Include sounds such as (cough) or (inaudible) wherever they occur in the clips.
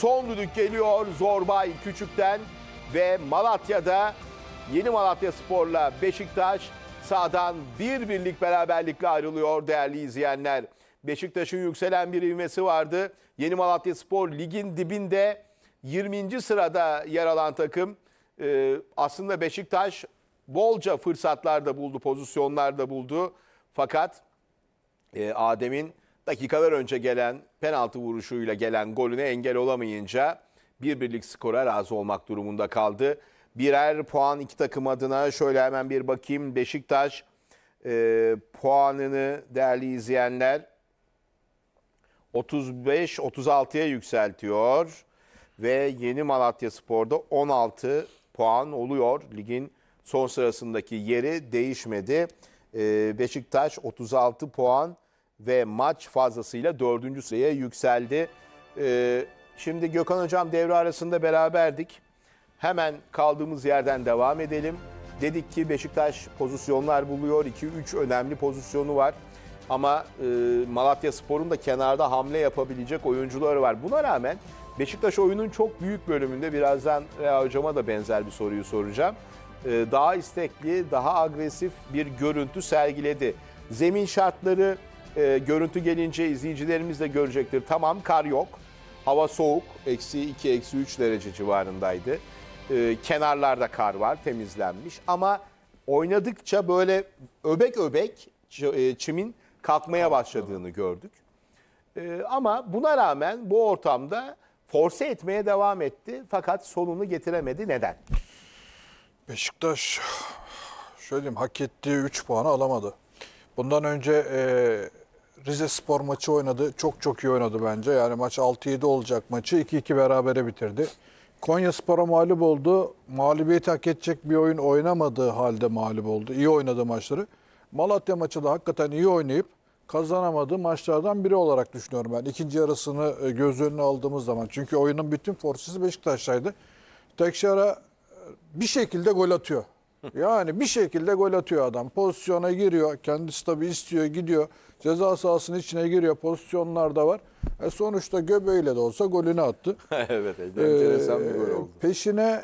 Son düdük geliyor Zorbay Küçük'ten ve Malatya'da Yeni Malatya Spor'la Beşiktaş sahadan bir birlik beraberlikle ayrılıyor değerli izleyenler. Beşiktaş'ın yükselen bir ivmesi vardı. Yeni Malatya Spor ligin dibinde 20. sırada yer alan takım. Ee, aslında Beşiktaş bolca fırsatlar da buldu, pozisyonlar da buldu. Fakat e, Adem'in dakikalar önce gelen penaltı vuruşuyla gelen golüne engel olamayınca bir birlik skora razı olmak durumunda kaldı. Birer puan iki takım adına şöyle hemen bir bakayım. Beşiktaş e, puanını değerli izleyenler 35-36'ya yükseltiyor. Ve yeni Malatya Spor'da 16 puan oluyor. Ligin son sırasındaki yeri değişmedi. E, Beşiktaş 36 puan ve maç fazlasıyla dördüncü sıraya yükseldi. Ee, şimdi Gökhan Hocam devre arasında beraberdik. Hemen kaldığımız yerden devam edelim. Dedik ki Beşiktaş pozisyonlar buluyor. 2-3 önemli pozisyonu var. Ama e, Malatya Spor'un da kenarda hamle yapabilecek oyuncuları var. Buna rağmen Beşiktaş oyunun çok büyük bölümünde birazdan Rea Hocam'a da benzer bir soruyu soracağım. E, daha istekli, daha agresif bir görüntü sergiledi. Zemin şartları e, görüntü gelince izleyicilerimiz de görecektir. Tamam kar yok. Hava soğuk. Eksi 2, eksi 3 derece civarındaydı. E, kenarlarda kar var temizlenmiş. Ama oynadıkça böyle öbek öbek e, çimin kalkmaya başladığını gördük. E, ama buna rağmen bu ortamda force etmeye devam etti. Fakat sonunu getiremedi. Neden? Beşiktaş şöyle diyeyim hak ettiği 3 puanı alamadı. Bundan önce e, Rize Spor maçı oynadı. Çok çok iyi oynadı bence. Yani maç 6-7 olacak maçı. 2-2 berabere bitirdi. Konya Spor'a mağlup oldu. Mağlubiyeti hak edecek bir oyun oynamadığı halde mağlup oldu. İyi oynadı maçları. Malatya maçı da hakikaten iyi oynayıp kazanamadığı maçlardan biri olarak düşünüyorum ben. İkinci yarısını e, göz önüne aldığımız zaman. Çünkü oyunun bütün forsisi Beşiktaş'taydı. Tekşara e, bir şekilde gol atıyor. Yani bir şekilde gol atıyor adam. Pozisyona giriyor. Kendisi tabii istiyor, gidiyor. Ceza sahasının içine giriyor. Pozisyonlar da var. E sonuçta göbeğiyle de olsa golünü attı. (laughs) evet, enteresan ee, bir gol ee, oldu. Peşine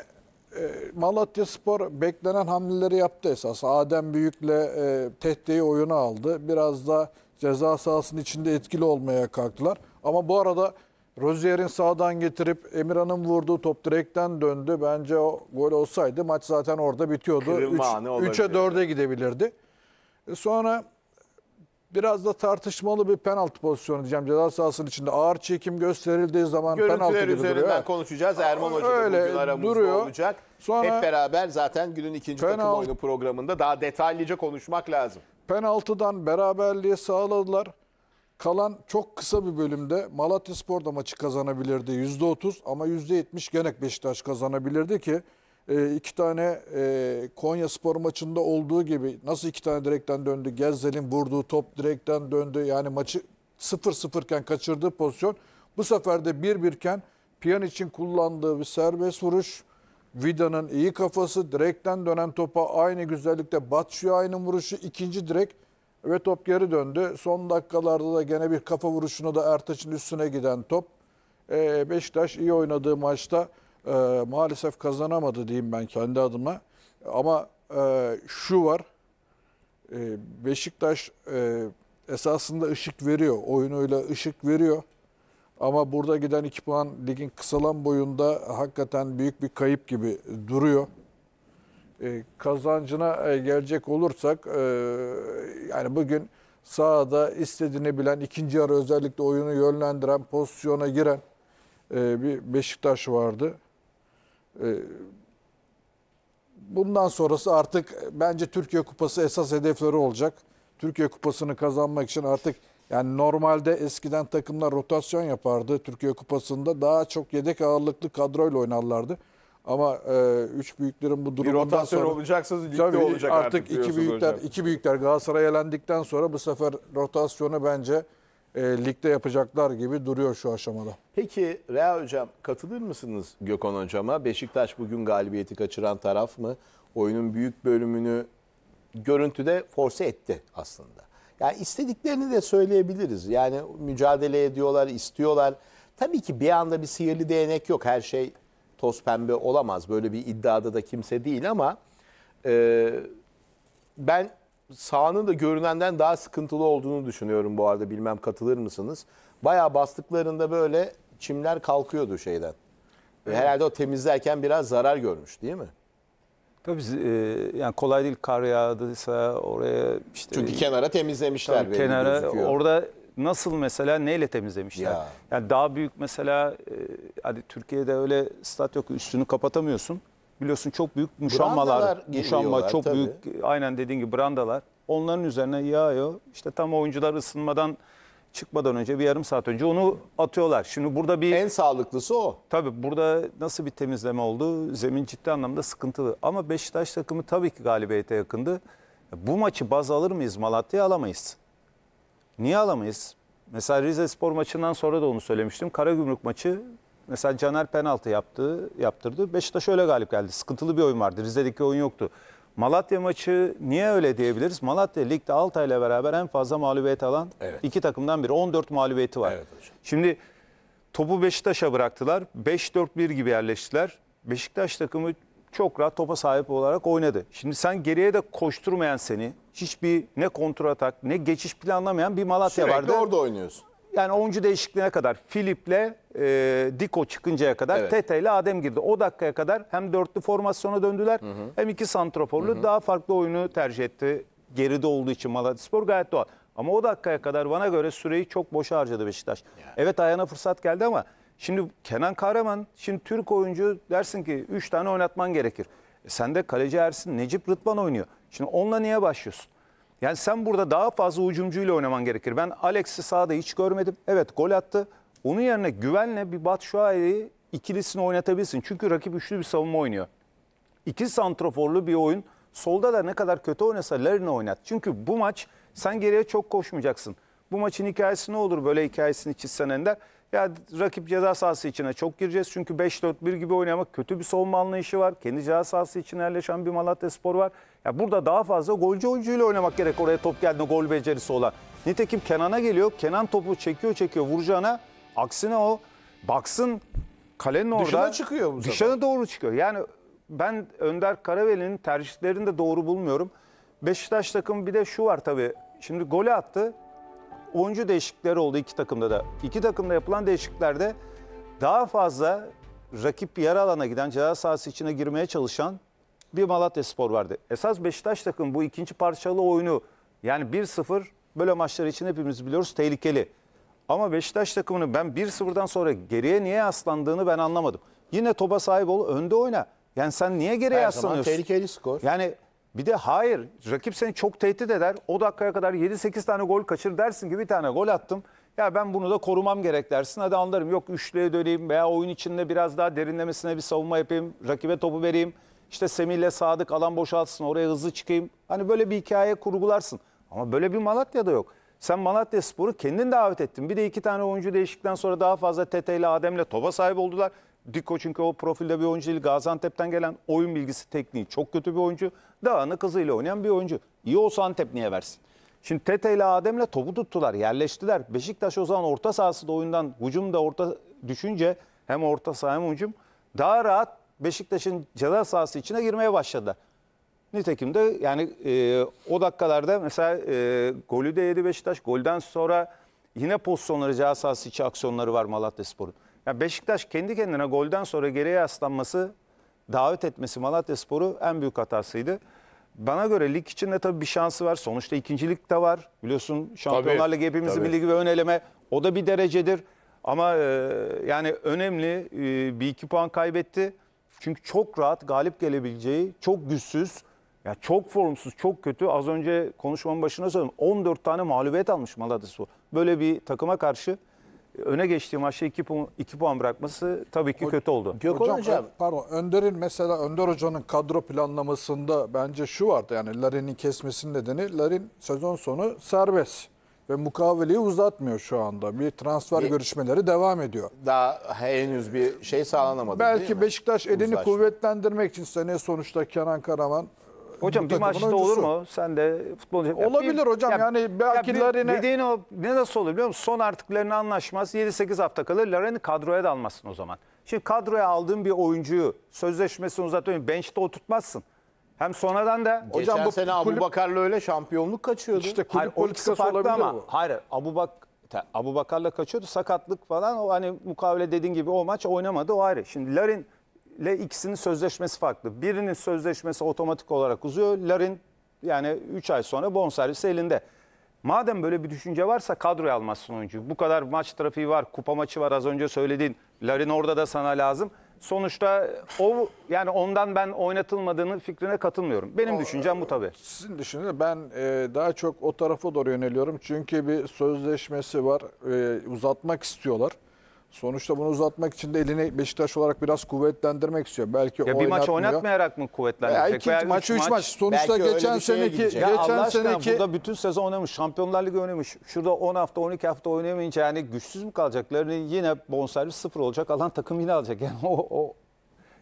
e, Malatya Spor beklenen hamleleri yaptı esas. Adem Büyük'le e, tehteyi oyuna aldı. Biraz da ceza sahasının içinde etkili olmaya kalktılar. Ama bu arada Rozier'in sağdan getirip Emirhan'ın vurduğu top direkten döndü. Bence o gol olsaydı maç zaten orada bitiyordu. 3'e 4'e gidebilirdi. E, sonra biraz da tartışmalı bir penaltı pozisyonu diyeceğim. Ceza sahasının içinde ağır çekim gösterildiği zaman Görüntüler penaltı gibi üzerinden duruyor. Evet. konuşacağız. Erman Hoca Öyle, da bugün aramızda duruyor. olacak. Sonra, Hep beraber zaten günün ikinci penaltı, takım oyunu programında daha detaylıca konuşmak lazım. Penaltıdan beraberliği sağladılar. Kalan çok kısa bir bölümde Malatya Spor da maçı kazanabilirdi %30 ama %70 gene Beşiktaş kazanabilirdi ki e, iki tane e, Konya Spor maçında olduğu gibi nasıl iki tane direkten döndü Gezzel'in vurduğu top direkten döndü yani maçı 0-0 iken kaçırdığı pozisyon bu sefer de 1-1 iken Piyan için kullandığı bir serbest vuruş Vida'nın iyi kafası direkten dönen topa aynı güzellikte Batshuayi'nin vuruşu ikinci direkt ve top geri döndü. Son dakikalarda da gene bir kafa vuruşuna da Ertaç'ın üstüne giden top. E, Beşiktaş iyi oynadığı maçta e, maalesef kazanamadı diyeyim ben kendi adıma. Ama e, şu var. E, Beşiktaş e, esasında ışık veriyor. Oyunuyla ışık veriyor. Ama burada giden iki puan ligin kısalan boyunda hakikaten büyük bir kayıp gibi duruyor. E, kazancına e, gelecek olursak e, yani bugün sahada istediğini bilen, ikinci yarı özellikle oyunu yönlendiren, pozisyona giren e, bir Beşiktaş vardı. bundan sonrası artık bence Türkiye Kupası esas hedefleri olacak. Türkiye Kupası'nı kazanmak için artık yani normalde eskiden takımlar rotasyon yapardı Türkiye Kupası'nda. Daha çok yedek ağırlıklı kadroyla oynarlardı. Ama e, üç büyüklerin bu durumundan bir sonra olacaksa tabii olacak artık, artık iki büyükler hocam. iki büyükler Galatasaray elendikten sonra bu sefer rotasyonu bence e, ligde yapacaklar gibi duruyor şu aşamada. Peki Rea hocam katılır mısınız Gökhan hocama? Beşiktaş bugün galibiyeti kaçıran taraf mı? Oyunun büyük bölümünü görüntüde force etti aslında. Yani istediklerini de söyleyebiliriz. Yani mücadele ediyorlar, istiyorlar. Tabii ki bir anda bir sihirli değnek yok. Her şey toz pembe olamaz. Böyle bir iddiada da kimse değil ama e, ben sahanın da görünenden daha sıkıntılı olduğunu düşünüyorum bu arada. Bilmem katılır mısınız? Bayağı bastıklarında böyle çimler kalkıyordu şeyden. Evet. Herhalde o temizlerken biraz zarar görmüş değil mi? Tabii e, yani kolay değil kar yağdıysa oraya işte... Çünkü kenara temizlemişler. Tabii kenara gözüküyor. orada nasıl mesela neyle temizlemişler? Ya. Yani daha büyük mesela e, hadi Türkiye'de öyle stat yok üstünü kapatamıyorsun. Biliyorsun çok büyük muşammalar, Brandalar muşamma çok tabii. büyük aynen dediğin gibi brandalar. Onların üzerine yağıyor. İşte tam oyuncular ısınmadan çıkmadan önce bir yarım saat önce onu atıyorlar. Şimdi burada bir En sağlıklısı o. Tabii burada nasıl bir temizleme oldu? Zemin ciddi anlamda sıkıntılı. Ama Beşiktaş takımı tabii ki galibiyete yakındı. Bu maçı baz alır mıyız? Malatya'ya alamayız. Niye alamayız? Mesela Rize Spor maçından sonra da onu söylemiştim. Karagümrük maçı mesela Caner penaltı yaptı, yaptırdı. Beşiktaş öyle galip geldi. Sıkıntılı bir oyun vardı. Rize'deki oyun yoktu. Malatya maçı niye öyle diyebiliriz? Malatya ligde Altay ile beraber en fazla mağlubiyet alan evet. iki takımdan biri. 14 mağlubiyeti var. Evet hocam. Şimdi topu Beşiktaş'a bıraktılar. 5-4-1 gibi yerleştiler. Beşiktaş takımı çok rahat topa sahip olarak oynadı. Şimdi sen geriye de koşturmayan seni, hiçbir ne kontratak ne geçiş planlamayan bir Malatya Sürekli vardı. orada oynuyorsun. Yani oyuncu değişikliğine kadar Filip'le e, Diko çıkıncaya kadar Evet. Tete ile Adem girdi. O dakikaya kadar hem dörtlü formasyona döndüler hem iki santraforlu daha farklı oyunu tercih etti. Geride olduğu için Malatya Spor gayet doğal. Ama o dakikaya kadar bana göre süreyi çok boşa harcadı Beşiktaş. Evet ayağına fırsat geldi ama şimdi Kenan Kahraman, şimdi Türk oyuncu dersin ki 3 tane oynatman gerekir. E, de kaleci Ersin, Necip Rıdvan oynuyor. Şimdi onunla niye başlıyorsun? Yani sen burada daha fazla ucumcuyla oynaman gerekir. Ben Alex'i sahada hiç görmedim. Evet gol attı. Onun yerine güvenle bir Batshuayi ikilisini oynatabilirsin. Çünkü rakip üçlü bir savunma oynuyor. İki santroforlu bir oyun. Solda da ne kadar kötü oynasa Larin'i oynat. Çünkü bu maç sen geriye çok koşmayacaksın. Bu maçın hikayesi ne olur böyle hikayesini çizsen Ender? Ya rakip ceza sahası içine çok gireceğiz. Çünkü 5-4-1 gibi oynamak kötü bir savunma anlayışı var. Kendi ceza sahası içine yerleşen bir Malatya Spor var. Ya burada daha fazla golcü oyuncuyla oynamak gerek oraya top geldiğinde gol becerisi olan. Nitekim Kenan'a geliyor. Kenan topu çekiyor çekiyor vuracağına. Aksine o baksın kalenin orada. Dışına çıkıyor bu Dışına zaman. doğru çıkıyor. Yani ben Önder Karaveli'nin tercihlerini de doğru bulmuyorum. Beşiktaş takım bir de şu var tabii. Şimdi golü attı oyuncu değişiklikleri oldu iki takımda da. İki takımda yapılan değişikliklerde daha fazla rakip yarı alana giden ceza sahası içine girmeye çalışan bir Malatya Spor vardı. Esas Beşiktaş takım bu ikinci parçalı oyunu yani 1-0 böyle maçlar için hepimiz biliyoruz tehlikeli. Ama Beşiktaş takımını ben 1-0'dan sonra geriye niye aslandığını ben anlamadım. Yine topa sahip ol, önde oyna. Yani sen niye geriye Her zaman aslanıyorsun? tehlikeli skor. Yani bir de hayır rakip seni çok tehdit eder. O dakikaya kadar 7-8 tane gol kaçır dersin ki bir tane gol attım. Ya ben bunu da korumam gerek dersin. Hadi anlarım yok üçlüye döneyim veya oyun içinde biraz daha derinlemesine bir savunma yapayım. Rakibe topu vereyim. İşte Semih'le Sadık alan boşaltsın oraya hızlı çıkayım. Hani böyle bir hikaye kurgularsın. Ama böyle bir Malatya'da yok. Sen Malatya Spor'u kendin davet ettin. Bir de iki tane oyuncu değişikten sonra daha fazla Tete ile Adem'le topa sahip oldular. Diko çünkü o profilde bir oyuncu değil. Gaziantep'ten gelen oyun bilgisi tekniği çok kötü bir oyuncu. Dağını kızıyla oynayan bir oyuncu. İyi olsa Antep niye versin? Şimdi Tete ile Adem'le topu tuttular, yerleştiler. Beşiktaş o zaman orta sahası da oyundan hücum da orta düşünce hem orta saha hem hücum daha rahat Beşiktaş'ın ceza sahası içine girmeye başladı. Nitekim de yani e, o dakikalarda mesela e, golü de yedi Beşiktaş. Golden sonra yine pozisyonları ceza sahası içi aksiyonları var Malatya Spor'un. Ya Beşiktaş kendi kendine golden sonra geriye aslanması, davet etmesi Malatya Sporu en büyük hatasıydı. Bana göre lig içinde tabii bir şansı var. Sonuçta ikincilik de var. Biliyorsun Şampiyonlar Ligi hepimizin tabii. bir ligi ve ön eleme. O da bir derecedir. Ama e, yani önemli e, bir iki puan kaybetti. Çünkü çok rahat galip gelebileceği, çok güçsüz, ya çok formsuz, çok kötü. Az önce konuşmanın başına söyledim. 14 tane mağlubiyet almış Malatya Spor. Böyle bir takıma karşı öne geçtiği maçta 2 puan, iki puan bırakması tabii ki kötü oldu. Gökhan Hocam, Hocam pardon Önder'in mesela Önder Hoca'nın kadro planlamasında bence şu vardı yani Larin'in kesmesinin nedeni Larin sezon sonu serbest ve mukaveleyi uzatmıyor şu anda. Bir transfer Bir- görüşmeleri devam ediyor. Daha henüz bir şey sağlanamadı değil Belki mi? Beşiktaş elini Uzlaşma. kuvvetlendirmek için seneye sonuçta Kenan Karaman Hocam bir maçta oyuncusu. olur mu? Sen de futbolcu... Olabilir ya, hocam ya, yani belki ya, Larin'e... Dediğin o ne nasıl olur biliyor musun? Son artıklarını anlaşmaz. 7-8 hafta kalır. Larin'i kadroya da almazsın o zaman. Şimdi kadroya aldığın bir oyuncuyu sözleşmesini uzatıyorsun. Bench'te oturtmazsın. Hem sonradan da Geçen hocam bu sene Abu kulüp, Bakar'la öyle şampiyonluk kaçıyordu. İşte kulüp hayır, o ikisi ama. Bu. Hayır Abu, Bak, Abu Bakar'la kaçıyordu. Sakatlık falan o hani mukavele dediğin gibi o maç oynamadı o ayrı. Şimdi Larin ile ikisinin sözleşmesi farklı. Birinin sözleşmesi otomatik olarak uzuyor. Larin yani 3 ay sonra bonservis elinde. Madem böyle bir düşünce varsa kadroya almazsın oyuncu. Bu kadar maç trafiği var, kupa maçı var az önce söylediğin. Larin orada da sana lazım. Sonuçta o yani ondan ben oynatılmadığını fikrine katılmıyorum. Benim o, düşüncem bu tabii. Sizin düşünün ben e, daha çok o tarafa doğru yöneliyorum. Çünkü bir sözleşmesi var. E, uzatmak istiyorlar. Sonuçta bunu uzatmak için de elini Beşiktaş olarak biraz kuvvetlendirmek istiyor. Belki ya bir maç oynatmayarak mı kuvvetlendirecek? Ya iki Veya maçı üç maç. maç. Sonuçta Belki geçen seneki geçen ya geçen Allah seneki aşkına, burada bütün sezon oynamış. Şampiyonlar Ligi oynamış. Şurada 10 hafta 12 hafta oynayamayınca yani güçsüz mü kalacaklarını yine bonservis sıfır olacak. Alan takım yine alacak. Yani o, o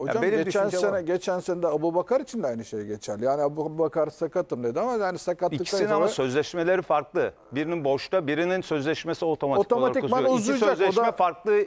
Hocam yani benim geçen sene var. geçen sene de Abu Abubakar için de aynı şey geçerli. Yani Abu Abubakar sakatım dedi ama yani sakatlıktan İkisinin ama sözleşmeleri farklı. Birinin boşta, birinin sözleşmesi otomatik, otomatik olarak uzuyor. Otomatikman İki sözleşme o da... farklı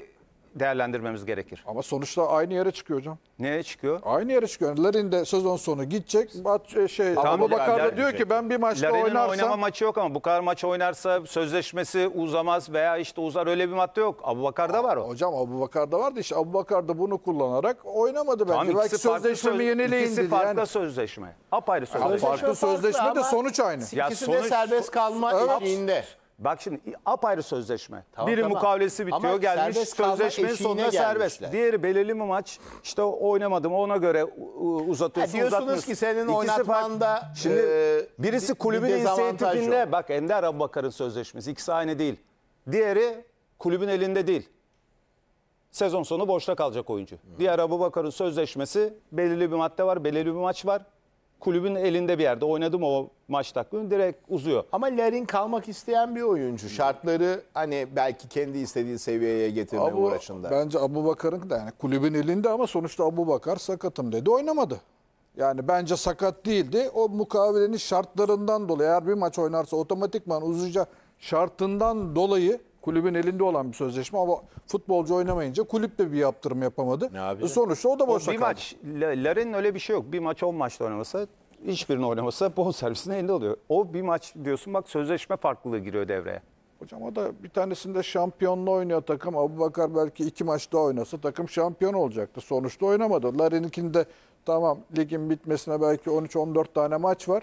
değerlendirmemiz gerekir. Ama sonuçta aynı yere çıkıyor hocam. Neye çıkıyor? Aynı yere çıkıyor. Larin de sezon sonu gidecek. Bat, e, şey, Tam Abu Bakar da diyor ki ben bir maçta Larin'in oynarsam... oynama maçı yok ama bu kadar maç oynarsa sözleşmesi uzamaz veya işte uzar öyle bir madde yok. Abu Bakar'da var o. Hocam Abu Bakar'da vardı işte Abu Bakar da bunu kullanarak oynamadı belki. Tamam, Belki sözleşmemi söz, yenileyin dedi. farklı yani. sözleşme. Apayrı sözleşme. Farklı sözleşme de sonuç aynı. Ya sonuç, de serbest kalma evet. ilginde. Bak şimdi apayrı sözleşme. Tamam, Biri tamam. mukavlesi bitiyor Ama gelmiş sözleşmenin sonuna gelmişler. serbest. Diğeri belirli bir maç işte oynamadım ona göre uzatıyorsun ha, diyorsunuz uzatmıyorsun. ki senin İkisi oynatmanda fark... şimdi e, birisi kulübün bir inisiyatifinde yok. bak Ender Abubakar'ın sözleşmesi ikisi aynı değil. Diğeri kulübün elinde değil. Sezon sonu boşta kalacak oyuncu. Hmm. Diğer Abubakar'ın sözleşmesi belirli bir madde var belirli bir maç var kulübün elinde bir yerde. Oynadım o maç takvimi direkt uzuyor. Ama Larin kalmak isteyen bir oyuncu. Şartları hani belki kendi istediği seviyeye getirme Abu, uğraşında. Bence Abu Bakar'ın da yani kulübün elinde ama sonuçta Abu Bakar sakatım dedi oynamadı. Yani bence sakat değildi. O mukavelenin şartlarından dolayı eğer bir maç oynarsa otomatikman uzayacağı şartından dolayı Kulübün elinde olan bir sözleşme ama futbolcu oynamayınca kulüp de bir yaptırım yapamadı. Ne e, Sonuçta o da boşa kaldı. Bir maç, Larin'in öyle bir şey yok. Bir maç 10 maçta oynamasa hiçbirini oynamasa bonservisini elinde oluyor. O bir maç diyorsun bak sözleşme farklılığı giriyor devreye. Hocam o da bir tanesinde şampiyonla oynuyor takım. Abu Bakar belki iki maç daha oynasa takım şampiyon olacaktı. Sonuçta oynamadı. Larin'inkinde tamam ligin bitmesine belki 13-14 tane maç var.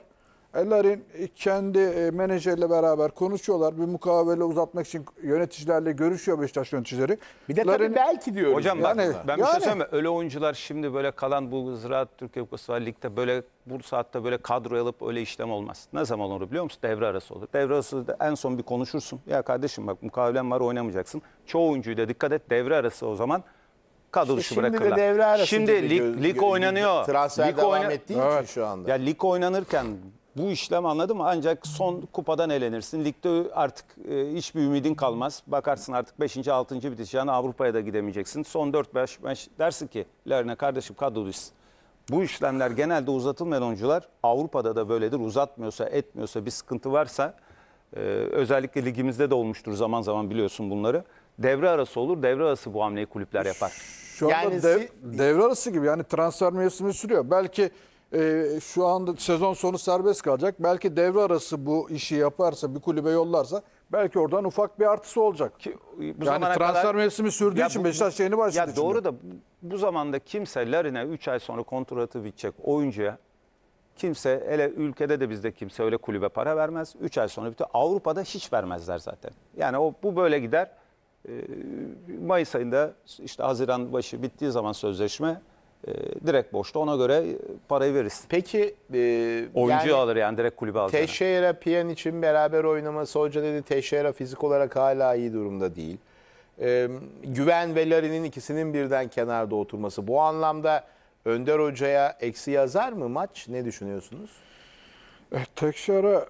Ellerin kendi e, menajerle beraber konuşuyorlar. Bir mukavele uzatmak için yöneticilerle görüşüyor Beşiktaş yöneticileri. Bir de Larin... tabii belki diyor. Hocam yani, ben yani. bir şey söyleyeyim Öyle oyuncular şimdi böyle kalan bu Ziraat Türkiye Kupası var. Ligde böyle bu saatte böyle kadro alıp öyle işlem olmaz. Ne zaman olur biliyor musun? Devre arası olur. Devre arası en son bir konuşursun. Ya kardeşim bak mukavelen var oynamayacaksın. Çoğu oyuncuyu da dikkat et. Devre arası o zaman kadro dışı işte Şimdi De devre arası şimdi lig, lig oynanıyor. Transfer lig devam oyna... ettiği evet. için şu anda. Ya lig oynanırken bu işlem anladım ancak son kupadan elenirsin. Ligde artık e, hiçbir ümidin kalmaz. Bakarsın artık 5. 6. biteceğini Avrupa'ya da gidemeyeceksin. Son 4-5 maç dersin ki Lerine kardeşim kadro Bu işlemler genelde uzatılmayan oyuncular Avrupa'da da böyledir. Uzatmıyorsa etmiyorsa bir sıkıntı varsa e, özellikle ligimizde de olmuştur zaman zaman biliyorsun bunları. Devre arası olur devre arası bu hamleyi kulüpler yapar. Şu anda yani dev, devre arası gibi yani transfer mevsimi sürüyor. Belki e, şu anda sezon sonu serbest kalacak. Belki devre arası bu işi yaparsa, bir kulübe yollarsa belki oradan ufak bir artısı olacak. Ki, bu yani transfer kadar, mevsimi sürdüğü için bu, Beşiktaş yeni başladı. Ya doğru da bu zamanda kimse Larine 3 ay sonra kontratı bitecek oyuncuya kimse hele ülkede de bizde kimse öyle kulübe para vermez. 3 ay sonra bütün Avrupa'da hiç vermezler zaten. Yani o bu böyle gider. Ee, Mayıs ayında işte Haziran başı bittiği zaman sözleşme e, direkt boşta ona göre e, parayı verirsin. Peki e, Oyuncu yani alır yani direkt kulübe alır. Teixeira Piyan için beraber oynaması hoca dedi Teixeira fizik olarak hala iyi durumda değil. E, Güven ve Larin'in ikisinin birden kenarda oturması bu anlamda Önder Hoca'ya eksi yazar mı maç? Ne düşünüyorsunuz? E, Tekşara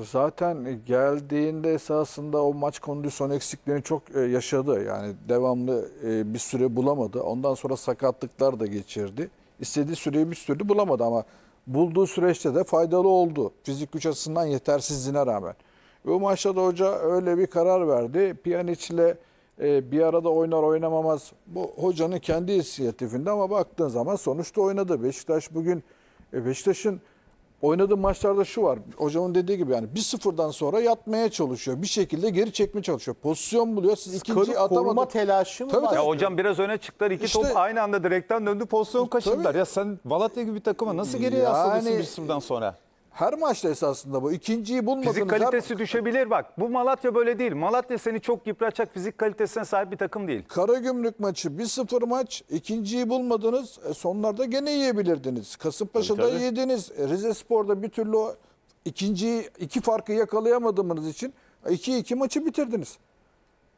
zaten geldiğinde esasında o maç kondisyon eksikliğini çok e, yaşadı. Yani devamlı e, bir süre bulamadı. Ondan sonra sakatlıklar da geçirdi. İstediği süreyi bir sürü bulamadı ama bulduğu süreçte de faydalı oldu. Fizik güç açısından yetersizliğine rağmen. Bu maçta da hoca öyle bir karar verdi. Pjanic ile e, bir arada oynar oynamamaz. Bu hocanın kendi inisiyatifinde ama baktığın zaman sonuçta oynadı. Beşiktaş bugün Beşiktaş'ın Oynadığı maçlarda şu var. Hocamın dediği gibi yani bir sıfırdan sonra yatmaya çalışıyor. Bir şekilde geri çekme çalışıyor. Pozisyon buluyor. Siz ikinciyi Skoru koruma telaşı mı Tabii, var? Ya hocam biraz öne çıktılar. iki İşte- top aynı anda direkten döndü pozisyon kaçırdılar. Ya sen Malatya gibi bir takıma nasıl geriye Yani- yani, bir sıfırdan sonra? Her maçta esasında bu. İkinciyi bulmadınız. Fizik kalitesi her... düşebilir bak. Bu Malatya böyle değil. Malatya seni çok yıpratacak fizik kalitesine sahip bir takım değil. Karagümrük maçı 1-0 maç. İkinciyi bulmadınız. E, sonlarda gene yiyebilirdiniz. Kasımpaşa'da tabii, tabii. yediniz. E, Rize Spor'da bir türlü ikinciyi iki farkı yakalayamadığımız için 2-2 maçı bitirdiniz.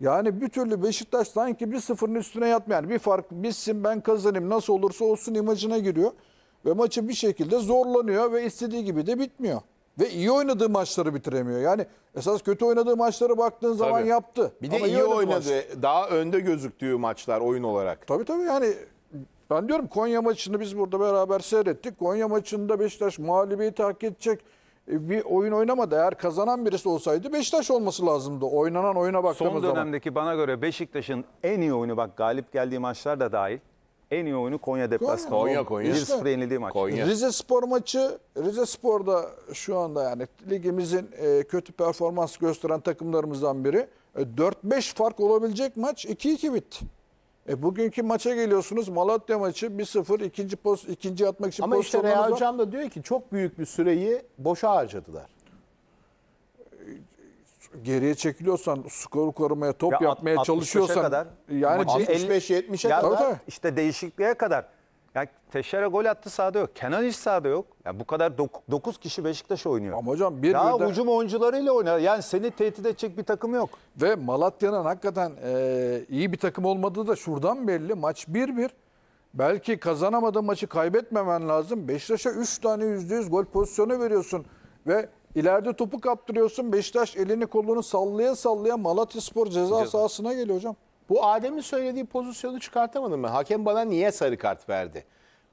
Yani bir türlü Beşiktaş sanki bir sıfırın üstüne yatmayan bir fark bitsin ben kazanayım nasıl olursa olsun imajına giriyor ve maçı bir şekilde zorlanıyor ve istediği gibi de bitmiyor. Ve iyi oynadığı maçları bitiremiyor. Yani esas kötü oynadığı maçları baktığın zaman Tabii. yaptı. Bir de Ama iyi oynadı. Maç. Daha önde gözüktüğü maçlar oyun olarak. Tabii tabii yani ben diyorum Konya maçını biz burada beraber seyrettik. Konya maçında Beşiktaş mağlubiyeti hak edecek e, bir oyun oynamadı. Eğer kazanan birisi olsaydı Beşiktaş olması lazımdı. Oynanan oyuna baktığımız zaman. Son dönemdeki zaman. bana göre Beşiktaş'ın en iyi oyunu bak galip geldiği maçlar da dahil en iyi oyunu Konya deplasmanı. Konya, Konya. Rize 1 yenildiği maç. Konya. Rize Spor maçı, Rize Spor'da şu anda yani ligimizin e, kötü performans gösteren takımlarımızdan biri. E, 4-5 fark olabilecek maç 2-2 bitti. E bugünkü maça geliyorsunuz Malatya maçı 1-0 ikinci poz ikinci atmak için Ama işte Real Hocam da diyor ki çok büyük bir süreyi boşa harcadılar geriye çekiliyorsan, skoru korumaya, top Ya yapmaya 60'a çalışıyorsan kadar. yani Maçı- bir- 75-70'e kadar. işte değişikliğe kadar. Yani Teşere gol attı sahada yok. Kenan hiç sahada yok. Ya bu kadar 9 kişi Beşiktaş oynuyor. Ama hocam bir Daha birde- ucum oyuncularıyla oynar. Yani seni tehdit edecek bir takım yok. ve Malatya'nın hakikaten e, iyi bir takım olmadığı da şuradan belli. Maç 1-1. Belki kazanamadığın maçı kaybetmemen lazım. Beşiktaş'a 3 tane %100 gol pozisyonu veriyorsun ve İleride topu kaptırıyorsun. Beşiktaş elini kolunu sallaya sallaya Malatya Spor ceza, ceza. sahasına geliyor hocam. Bu Adem'in söylediği pozisyonu çıkartamadım mı? Hakem bana niye sarı kart verdi?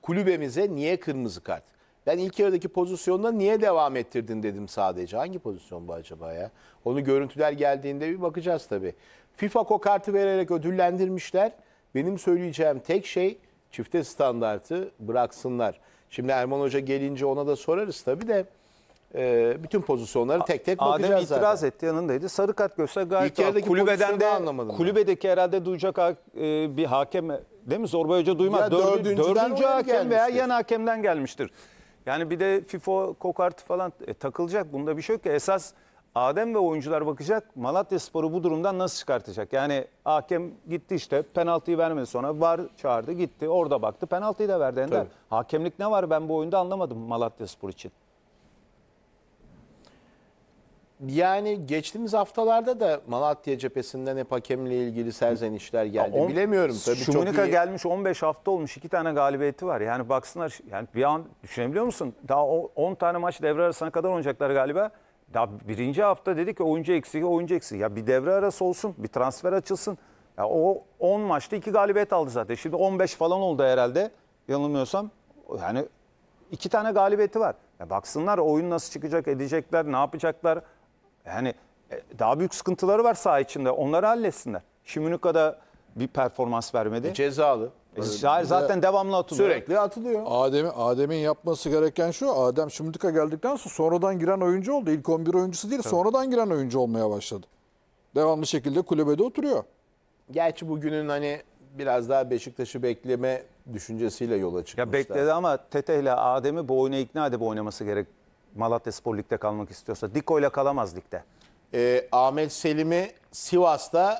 Kulübemize niye kırmızı kart? Ben ilk yarıdaki pozisyonda niye devam ettirdin dedim sadece. Hangi pozisyon bu acaba ya? Onu görüntüler geldiğinde bir bakacağız tabii. FIFA o kartı vererek ödüllendirmişler. Benim söyleyeceğim tek şey çifte standartı bıraksınlar. Şimdi Erman Hoca gelince ona da sorarız tabii de e, bütün pozisyonları tek tek Adem bakacağız zaten. itiraz etti yanındaydı. Sarı kart göster gayet İlk kulübeden de anlamadım ben. kulübedeki herhalde duyacak e, bir hakem değil mi? Zorba Hoca duymaz. Ya Dördü- dördüncüden dördüncü hakem veya yan hakemden gelmiştir. Yani bir de FIFA kokart falan e, takılacak. Bunda bir şey yok ki. Esas Adem ve oyuncular bakacak. Malatya Sporu bu durumdan nasıl çıkartacak? Yani hakem gitti işte penaltıyı vermedi sonra var çağırdı gitti orada baktı penaltıyı da verdi Ender. Hakemlik ne var ben bu oyunda anlamadım Malatya Spor için yani geçtiğimiz haftalarda da Malatya cephesinden hep hakemle ilgili serzenişler geldi. on, Bilemiyorum tabii Şumunika çok iyi. gelmiş 15 hafta olmuş. iki tane galibiyeti var. Yani baksınlar yani bir an düşünebiliyor musun? Daha 10 tane maç devre arasına kadar oynayacaklar galiba. Daha birinci hafta dedik ki oyuncu eksik, oyuncu eksik. Ya bir devre arası olsun, bir transfer açılsın. Ya o 10 maçta 2 galibiyet aldı zaten. Şimdi 15 falan oldu herhalde. Yanılmıyorsam yani iki tane galibiyeti var. Ya baksınlar oyun nasıl çıkacak, edecekler, ne yapacaklar. Yani e, daha büyük sıkıntıları var saha içinde. Onları halletsinler. Şimunika'da bir performans vermedi. E cezalı. E, zaten devamlı atılıyor. Sürekli atılıyor. Adem Adem'in yapması gereken şu. Adem Şimunika geldikten sonra sonradan giren oyuncu oldu. İlk 11 oyuncusu değil, Tabii. sonradan giren oyuncu olmaya başladı. Devamlı şekilde kulübede oturuyor. Gerçi bugünün hani biraz daha Beşiktaş'ı bekleme düşüncesiyle yola çıkmışlar. Ya bekledi ama Tete ile Adem'i bu oyuna ikna edip oynaması gerekiyor. Malatya Spor Lig'de kalmak istiyorsa. Diko ile kalamaz ligde. E, Ahmet Selim'i Sivas'ta